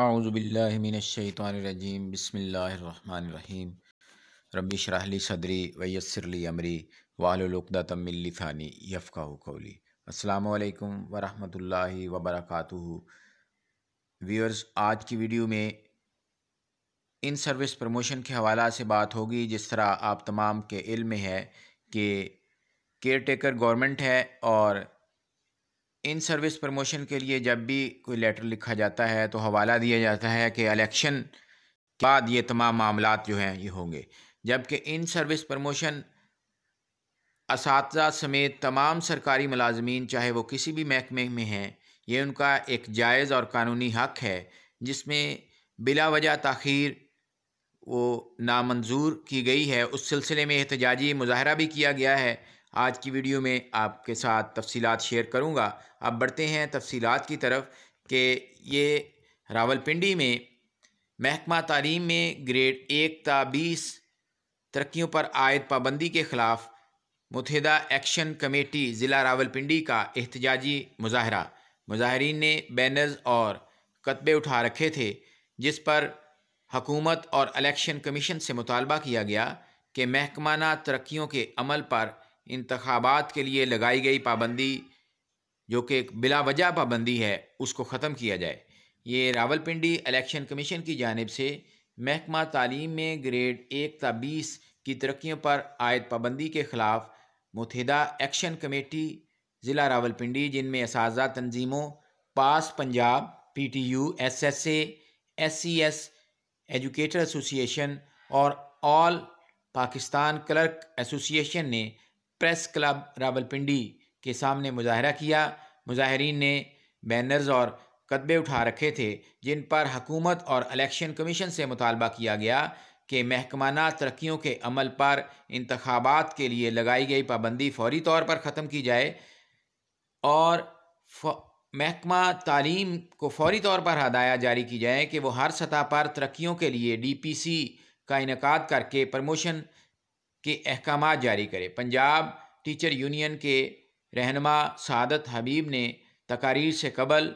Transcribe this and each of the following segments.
आउज़बिल्लिमिनशैतरजीम बसमीम रबी शराहली सदरी वैसरली अमरी वालदा तमिलफ़ानी यफ़ा कौली असलकम वरम् वबरक व्यूअर्स आज की वीडियो में इन सर्विस प्रमोशन के हवाला से बात होगी जिस तरह आप तमाम के इल्म में है कि केयर टेकर गवर्नमेंट है और इन सर्विस प्रमोशन के लिए जब भी कोई लेटर लिखा जाता है तो हवाला दिया जाता है कि इलेक्शन के बाद ये तमाम मामला जो हैं ये होंगे जबकि इन सर्विस प्रमोशन इस समेत तमाम सरकारी मुलाजमीन चाहे वो किसी भी महकमे में हैं ये उनका एक जायज़ और कानूनी हक़ है जिसमें बिला वजह तखीर वो नामंजूर की गई है उस सिलसिले में एहतजाजी मुजाहरा भी किया गया है आज की वीडियो में आपके साथ तफसीत शेयर करूँगा अब बढ़ते हैं तफसीत की तरफ कि ये रावलपिंडी में महकमा तलीम में ग्रेड एक ता बीस तरक्कीों पर आयद पाबंदी के ख़िलाफ़ मुतहदा एक्शन कमेटी ज़िला रावलपिंडी का एहतजाजी मुजाहरा मुजाहरीन ने बैनर्स और कतबे उठा रखे थे जिस पर हकूमत और इलेक्शन कमीशन से मुतालबा किया गया कि महकमाना तरक्कीों के अमल पर इंतबात के लिए लगाई गई पाबंदी जो कि एक बिला वजह पाबंदी है उसको ख़त्म किया जाए ये रावलपिंडी इलेक्शन कमीशन की जानब से महकमा तालीम में ग्रेड एक ता बीस की तरक्कियों पर आयद पाबंदी के ख़िलाफ़ मुतहदा एक्शन कमेटी ज़िला रावलपिंडी जिनमें इस तनजीमों पास Punjab P T U S S S C S educator association और ऑल पाकिस्तान क्लर्क एसोसिएशन ने प्रेस क्लब रावलपिंडी के सामने मुजाहरा किया मुजाहरीन ने बैनर्स और कदबे उठा रखे थे जिन पर हकूमत और इलेक्शन कमीशन से मुतालबा किया गया कि महकमाना तरक्यों के अमल पर इंतबात के लिए लगाई गई पाबंदी फौरी तौर पर ख़त्म की जाए और महकमा तालीम को फौरी तौर पर हदायत जारी की जाए कि वह हर सतह पर तरक्यों के लिए डी पी सी का इनका करके प्रमोशन के अहकाम जारी करे पंजाब टीचर यूनियन के रहनमा सदत हबीब ने तकारीर से कबल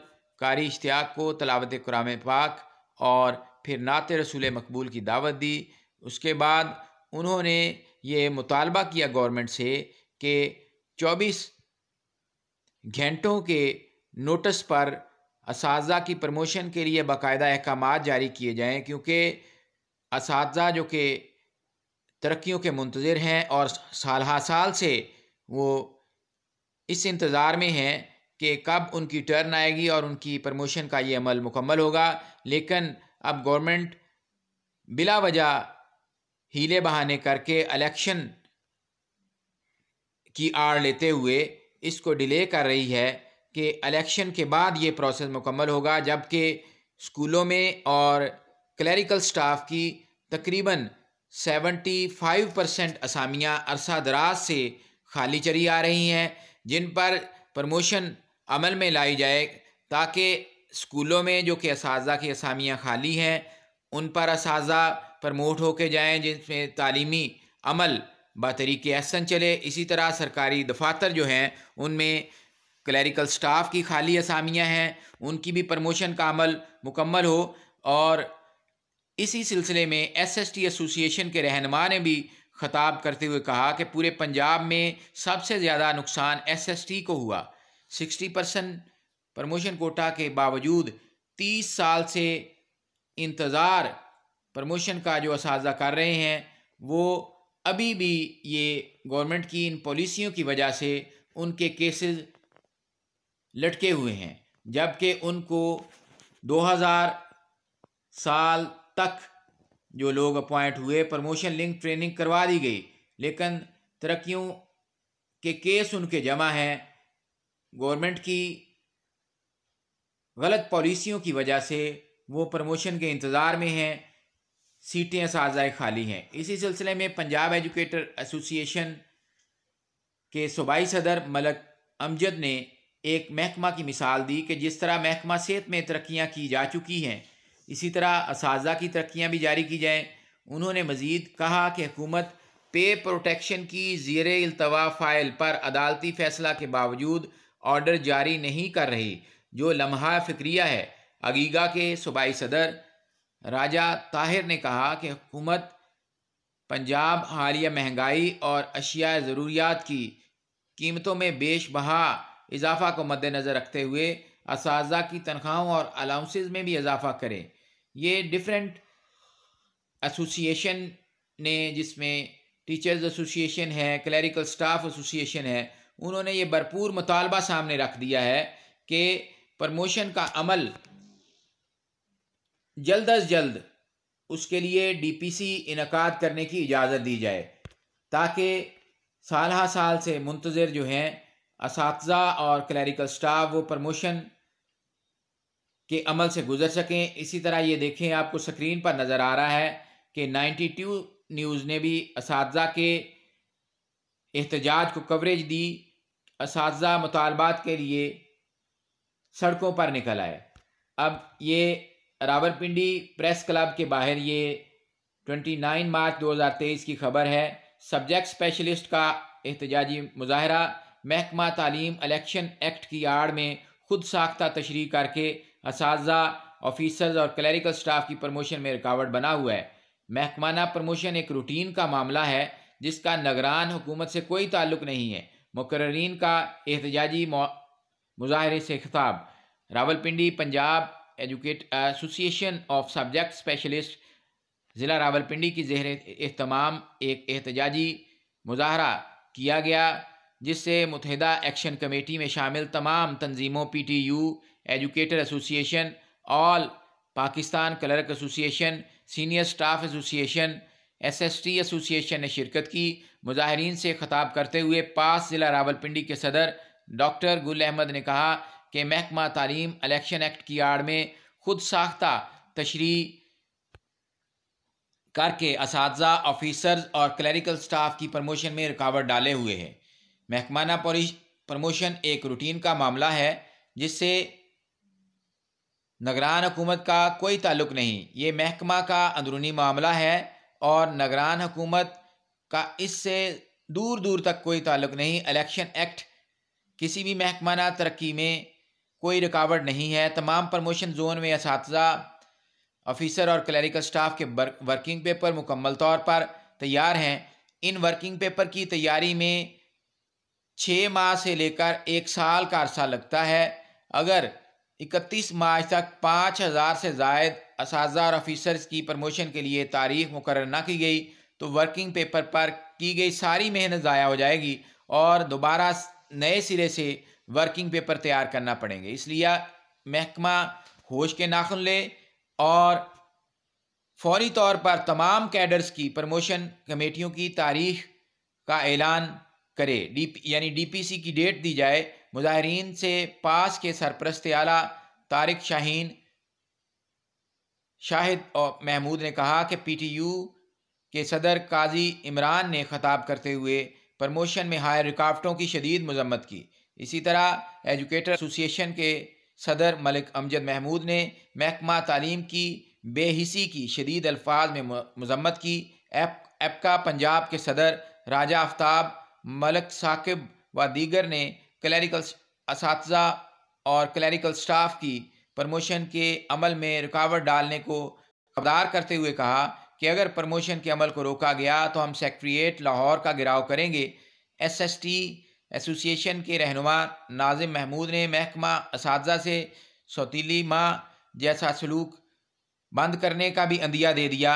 कारी इश्तियाक को तलावत कुराम पाक और फिर नात रसूल मकबूल की दावत दी उसके बाद उन्होंने ये मुतालबा किया गवर्नमेंट से कि 24 घंटों के नोटिस पर इस की प्रमोशन के लिए बाकायदा अहकाम जारी किए जाएँ क्योंकि इस जो कि तरक्कियों के मंतज़र हैं और साल साल से वो इस इंतज़ार में हैं कि कब उनकी टर्न आएगी और उनकी प्रमोशन का ये अमल मुकम्मल होगा लेकिन अब गवर्नमेंट बिला वजह हीले बहाने करके इलेक्शन की आड़ लेते हुए इसको डिले कर रही है कि इलेक्शन के बाद ये प्रोसेस मुकम्मल होगा जबकि स्कूलों में और क्लरिकल स्टाफ की तकरीबन 75 परसेंट असामियाँ अरसा दराज से खाली चली आ रही हैं जिन पर प्रमोशन अमल में लाई जाए ताकि स्कूलों में जो कि इस की असामियाँ खाली हैं उन पर इस प्रमोट होके जाएँ जिसमें तालीमी अमल बतरीक अहसन चले इसी तरह सरकारी दफातर जो हैं उनमें क्लरिकल स्टाफ की खाली असामियाँ हैं उनकी भी प्रमोशन का अमल मुकम्मल हो और इसी सिलसिले में एस एस टी एसोसिएशन के रहनमा ने भी खताब करते हुए कहा कि पूरे पंजाब में सबसे ज़्यादा नुकसान एस एस टी को हुआ सिक्सटी परसेंट प्रमोशन कोटा के बावजूद तीस साल से इंतज़ार प्रमोशन का जो इस कर रहे हैं वो अभी भी ये गवर्नमेंट की इन पॉलिसियों की वजह से उनके केसेस लटके हुए हैं जबकि उनको 2000 साल तक जो लोग अपॉइंट हुए प्रमोशन लिंक ट्रेनिंग करवा दी गई लेकिन तरक्कियों के केस उनके जमा हैं गवर्नमेंट की गलत पॉलिसियों की वजह से वो प्रमोशन के इंतज़ार में हैं सीटें साजाए खाली हैं इसी सिलसिले में पंजाब एजुकेटर एसोसिएशन के सूबाई सदर मलक अमजद ने एक महकमा की मिसाल दी कि जिस तरह महकमा सेहत में तरक्याँ की जा चुकी हैं इसी तरह इस की तरक्याँ भी जारी की जाएँ उन्होंने मज़ीद कहा कि हुकूमत पे प्रोटेक्शन की ज़ीर अल्तवा फ़ाइल पर अदालती फ़ैसला के बावजूद ऑर्डर जारी नहीं कर रही जो लम्हा फ़िक्रिया है अगीगा के सूबाई सदर राजा ताहिर ने कहा कि हुकूमत पंजाब हालिया महंगाई और अशिया ज़रूरियात की कीमतों में बेश बहा इजाफा को मद्दनज़र रखते हुए इस की तनख्वाहों और अलाउंसेज में भी इजाफा करें ये डिफरेंट एसोसिएशन ने जिसमें टीचर्स एसोसिएशन है क्लरिकल स्टाफ एसोसिएशन है उन्होंने ये भरपूर मुतालबा सामने रख दिया है कि प्रमोशन का अमल जल्द अज जल्द उसके लिए डीपीसी इनकाद करने की इजाज़त दी जाए ताकि साल साल से मुंतज़र जो हैं इस और क्लरिकल स्टाफ वो प्रमोशन के अमल से गुजर सकें इसी तरह ये देखें आपको स्क्रीन पर नज़र आ रहा है कि 92 न्यूज़ ने भी इस के एहतजाज को कवरेज दी इस मुतालबात के लिए सड़कों पर निकल आए अब ये रावलपिंडी प्रेस क्लब के बाहर ये 29 मार्च 2023 की खबर है सब्जेक्ट स्पेशलिस्ट का एहतजाजी मुजाहरा महकमा तालीम इलेक्शन एक्ट की आड़ में खुद साख्ता तशरी करके इस ऑफिसर्स और क्लरिकल स्टाफ की प्रमोशन में रुकावट बना हुआ है महकमाना प्रमोशन एक रूटीन का मामला है जिसका नगरान हुकूमत से कोई ताल्लुक नहीं है मुकर्रीन का एहतजाजी मुजाहरे से खिताब Rawalpindi Punjab educate association of subject specialist ज़िला रावलपिंडी की जहर अहतमाम एक एहतजाजी मुजाहरा किया गया जिससे मुतहदा एक्शन कमेटी में शामिल तमाम तंजीमों P T U educator association all Pakistan clerk association senior staff association SST association ने शिरकत की मुजाहरीन से खताब करते हुए पास ज़िला रावलपिंडी के सदर डॉक्टर गुल अहमद ने कहा कि महकमा तालीम एलेक्शन एक्ट की आड़ में खुद साख्ता तशरी करके इस ऑफिसर्स और क्लरिकल स्टाफ की प्रमोशन में रुकावट डाले हुए हैं महकमाना प्रमोशन एक रूटीन का मामला है जिससे नगरान हुकूमत का कोई ताल्लुक नहीं ये महकमा का अंदरूनी मामला है और नगरान हुकूमत का इससे दूर दूर तक कोई ताल्लुक नहीं इलेक्शन एक्ट किसी भी महकमाना तरक्की में कोई रुकावट नहीं है तमाम प्रमोशन जोन में इस ऑफिसर और क्लरिकल स्टाफ के वर्किंग पेपर मुकम्मल तौर पर तैयार हैं इन वर्किंग पेपर की तैयारी में छः माह से लेकर एक साल का अरसा लगता है अगर इकतीस मार्च तक पाँच हज़ार से जायद इस ऑफिसर्स की प्रमोशन के लिए तारीख मुकर न की गई तो वर्किंग पेपर पर की गई सारी मेहनत ज़ाया हो जाएगी और दोबारा नए सिरे से वर्किंग पेपर तैयार करना पड़ेंगे इसलिए महकमा होश के नाखुन ले और फौरी तौर पर तमाम कैडर्स की प्रमोशन कमेटियों की तारीख का ऐलान करे डी यानी सी की डेट दी जाए मुजाहरीन से पास के सरप्रस्त आला तारिक शाहीन शाहिद और महमूद ने कहा कि पीटीयू के सदर काजी इमरान ने खताब करते हुए प्रमोशन में हायर रुकावटों की शदीद मजम्मत की इसी तरह एजुकेटर एसोसिएशन के सदर मलिक अमजद महमूद ने महकमा तालीम की बेहिसी की शदीद अल्फाज में मजम्मत की एपका पंजाब के सदर राजा आफ्ताब मलक साकिब व दीगर ने क्लैरिकल इस और क्लैरिकल स्टाफ की प्रमोशन के अमल में रुकावट डालने को खबरदार करते हुए कहा कि अगर प्रमोशन के अमल को रोका गया तो हम सेक्रट्रिएट लाहौर का गिराव करेंगे एस एस टी एसोसिएशन के रहनुमा नाजिम महमूद ने महकमा इस से सौतीली माँ जैसा सलूक बंद करने का भी अंदिया दे दिया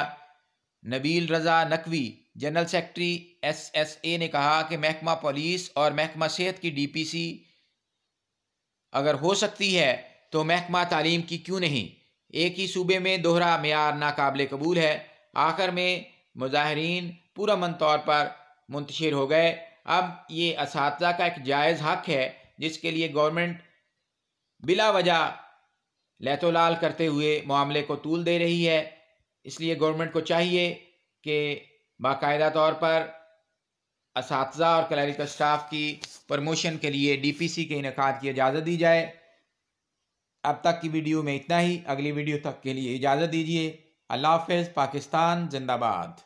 Nabeel Raza Naqvi general secretary S S A ने कहा कि महकमा पुलिस और महकमा सेहत की डी पी सी अगर हो सकती है तो महकमा तालीम की क्यों नहीं एक ही सूबे में दोहरा मैार नाकबले कबूल है आखिर में मुजाहरीन मन तौर पर मुंतशिर हो गए अब ये इस का एक जायज़ हक है जिसके लिए गवर्नमेंट बिला वजह लाल करते हुए मामले को तूल दे रही है इसलिए गवर्नमेंट को चाहिए कि बाकायदा तौर पर इस और क्लरिकल स्टाफ की प्रमोशन के लिए डी पी सी के इनका की इजाज़त दी जाए अब तक की वीडियो में इतना ही अगली वीडियो तक के लिए इजाज़त दीजिए अल्लाह हाफ पाकिस्तान जिंदाबाद